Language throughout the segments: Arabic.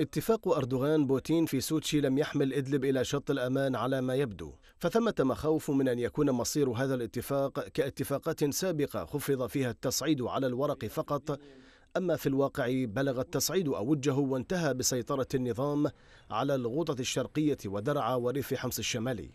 اتفاق أردوغان بوتين في سوتشي لم يحمل إدلب إلى شط الأمان على ما يبدو فثمة مخاوف من أن يكون مصير هذا الاتفاق كاتفاقات سابقة خفض فيها التصعيد على الورق فقط أما في الواقع بلغ التصعيد أوجه وانتهى بسيطرة النظام على الغوطة الشرقية ودرعا وريف حمص الشمالي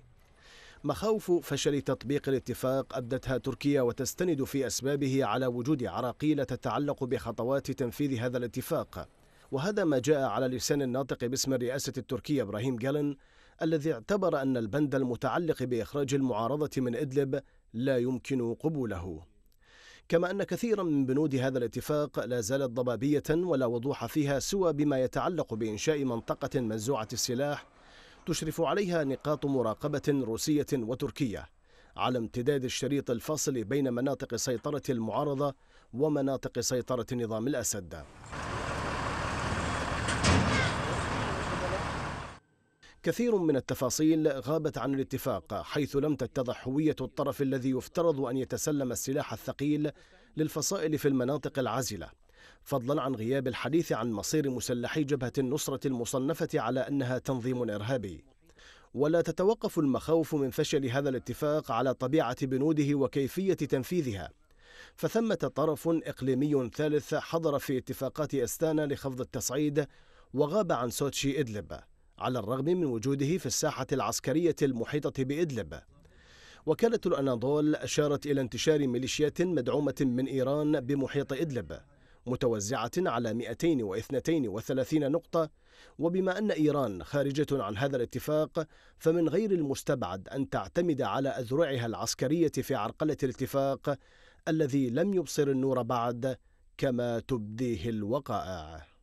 مخاوف فشل تطبيق الاتفاق أبدتها تركيا وتستند في أسبابه على وجود عراقيل تتعلق بخطوات تنفيذ هذا الاتفاق وهذا ما جاء على لسان الناطق باسم الرئاسة التركية إبراهيم جالن الذي اعتبر أن البند المتعلق بإخراج المعارضة من إدلب لا يمكن قبوله كما أن كثيرا من بنود هذا الاتفاق لا زالت ضبابية ولا وضوح فيها سوى بما يتعلق بإنشاء منطقة منزوعة السلاح تشرف عليها نقاط مراقبة روسية وتركية على امتداد الشريط الفاصل بين مناطق سيطرة المعارضة ومناطق سيطرة نظام الأسد كثير من التفاصيل غابت عن الاتفاق حيث لم تتضح هوية الطرف الذي يفترض أن يتسلم السلاح الثقيل للفصائل في المناطق العازلة فضلا عن غياب الحديث عن مصير مسلحي جبهة النصرة المصنفة على أنها تنظيم إرهابي ولا تتوقف المخاوف من فشل هذا الاتفاق على طبيعة بنوده وكيفية تنفيذها فثمة طرف إقليمي ثالث حضر في اتفاقات أستانا لخفض التصعيد وغاب عن سوتشي إدلب على الرغم من وجوده في الساحة العسكرية المحيطة بإدلب وكالة الأناضول أشارت إلى انتشار ميليشيات مدعومة من إيران بمحيط إدلب متوزعة على 232 نقطة وبما أن إيران خارجة عن هذا الاتفاق فمن غير المستبعد أن تعتمد على أذرعها العسكرية في عرقلة الاتفاق الذي لم يبصر النور بعد كما تبديه الوقائع